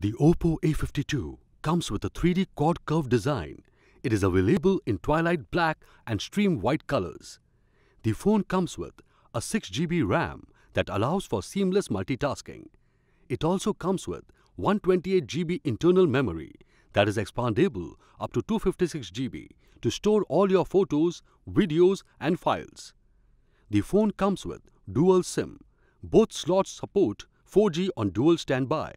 The Oppo A52 comes with a 3D quad curve design. It is available in twilight black and stream white colors. The phone comes with a 6GB RAM that allows for seamless multitasking. It also comes with 128GB internal memory that is expandable up to 256GB to store all your photos, videos and files. The phone comes with dual SIM. Both slots support 4G on dual standby.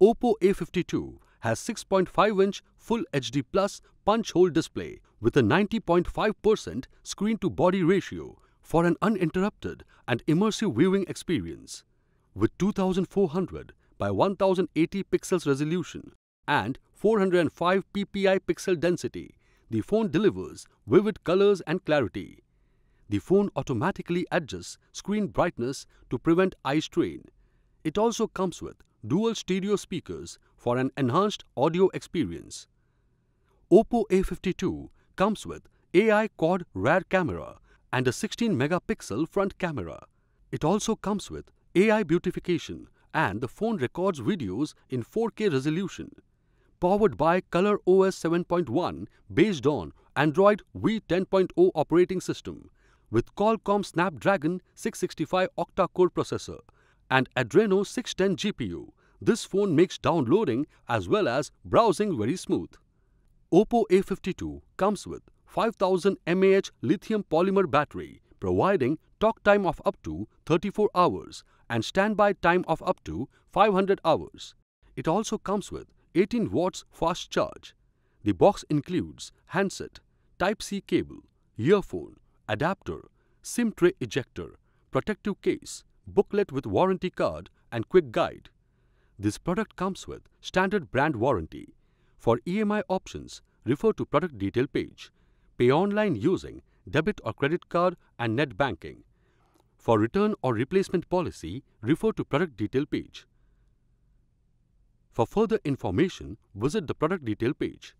Oppo A52 has 6.5-inch Full HD Plus punch-hole display with a 90.5% screen-to-body ratio for an uninterrupted and immersive viewing experience. With 2400 by 1080 pixels resolution and 405 ppi pixel density, the phone delivers vivid colors and clarity. The phone automatically adjusts screen brightness to prevent eye strain. It also comes with dual stereo speakers for an enhanced audio experience. Oppo A52 comes with AI quad rear camera and a 16 megapixel front camera. It also comes with AI beautification and the phone records videos in 4K resolution. Powered by Color OS 7.1 based on Android V10.0 operating system with Qualcomm Snapdragon 665 octa-core processor and Adreno 610 GPU. This phone makes downloading as well as browsing very smooth. Oppo A52 comes with 5000 mAh lithium polymer battery providing talk time of up to 34 hours and standby time of up to 500 hours. It also comes with 18 watts fast charge. The box includes handset, Type-C cable, earphone, adapter, SIM tray ejector, protective case, booklet with warranty card and quick guide. This product comes with standard brand warranty. For EMI options, refer to product detail page. Pay online using debit or credit card and net banking. For return or replacement policy, refer to product detail page. For further information, visit the product detail page.